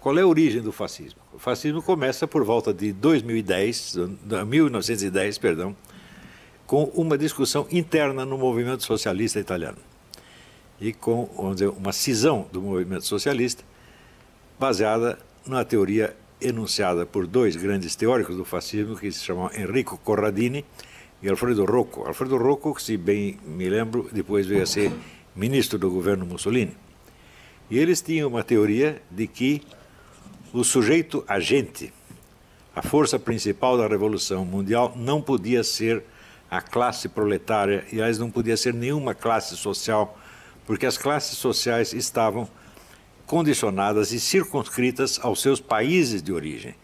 Qual é a origem do fascismo? O fascismo começa por volta de 2010, 1910, perdão, com uma discussão interna no movimento socialista italiano e com vamos dizer, uma cisão do movimento socialista baseada na teoria enunciada por dois grandes teóricos do fascismo que se chamam Enrico Corradini e Alfredo Rocco. Alfredo Rocco, se bem me lembro, depois veio a ser ministro do governo Mussolini. E eles tinham uma teoria de que o sujeito agente, a força principal da Revolução Mundial, não podia ser a classe proletária, e aliás, não podia ser nenhuma classe social, porque as classes sociais estavam condicionadas e circunscritas aos seus países de origem.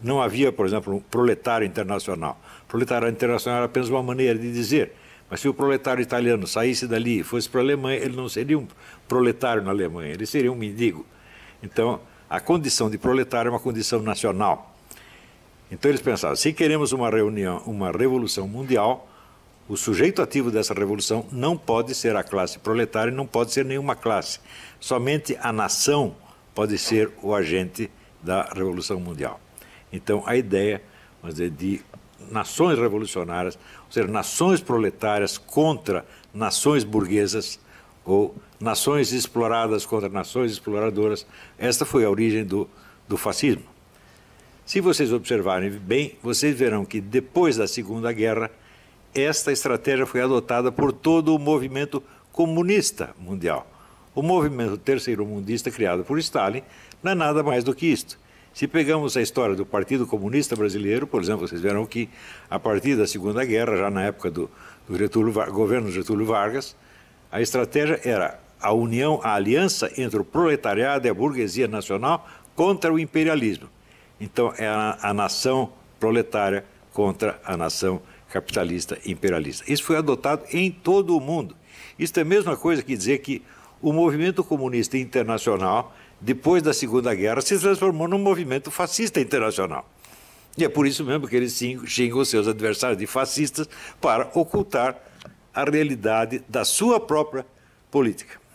Não havia, por exemplo, um proletário internacional. Proletário internacional era apenas uma maneira de dizer. Mas se o proletário italiano saísse dali e fosse para a Alemanha, ele não seria um proletário na Alemanha, ele seria um mendigo. Então, a condição de proletário é uma condição nacional. Então eles pensavam, se queremos uma reunião, uma revolução mundial, o sujeito ativo dessa revolução não pode ser a classe proletária, não pode ser nenhuma classe. Somente a nação pode ser o agente da revolução mundial. Então a ideia, vamos dizer, de nações revolucionárias, ou seja, nações proletárias contra nações burguesas, ou nações exploradas contra nações exploradoras. Esta foi a origem do, do fascismo. Se vocês observarem bem, vocês verão que depois da Segunda Guerra, esta estratégia foi adotada por todo o movimento comunista mundial. O movimento terceiro-mundista criado por Stalin não é nada mais do que isto. Se pegamos a história do Partido Comunista Brasileiro, por exemplo, vocês verão que a partir da Segunda Guerra, já na época do, do Getúlio, governo Getúlio Vargas, a estratégia era a união, a aliança entre o proletariado e a burguesia nacional contra o imperialismo. Então, era é a nação proletária contra a nação capitalista imperialista. Isso foi adotado em todo o mundo. Isso é a mesma coisa que dizer que o movimento comunista internacional, depois da Segunda Guerra, se transformou num movimento fascista internacional. E é por isso mesmo que eles xingam seus adversários de fascistas para ocultar a realidade da sua própria política.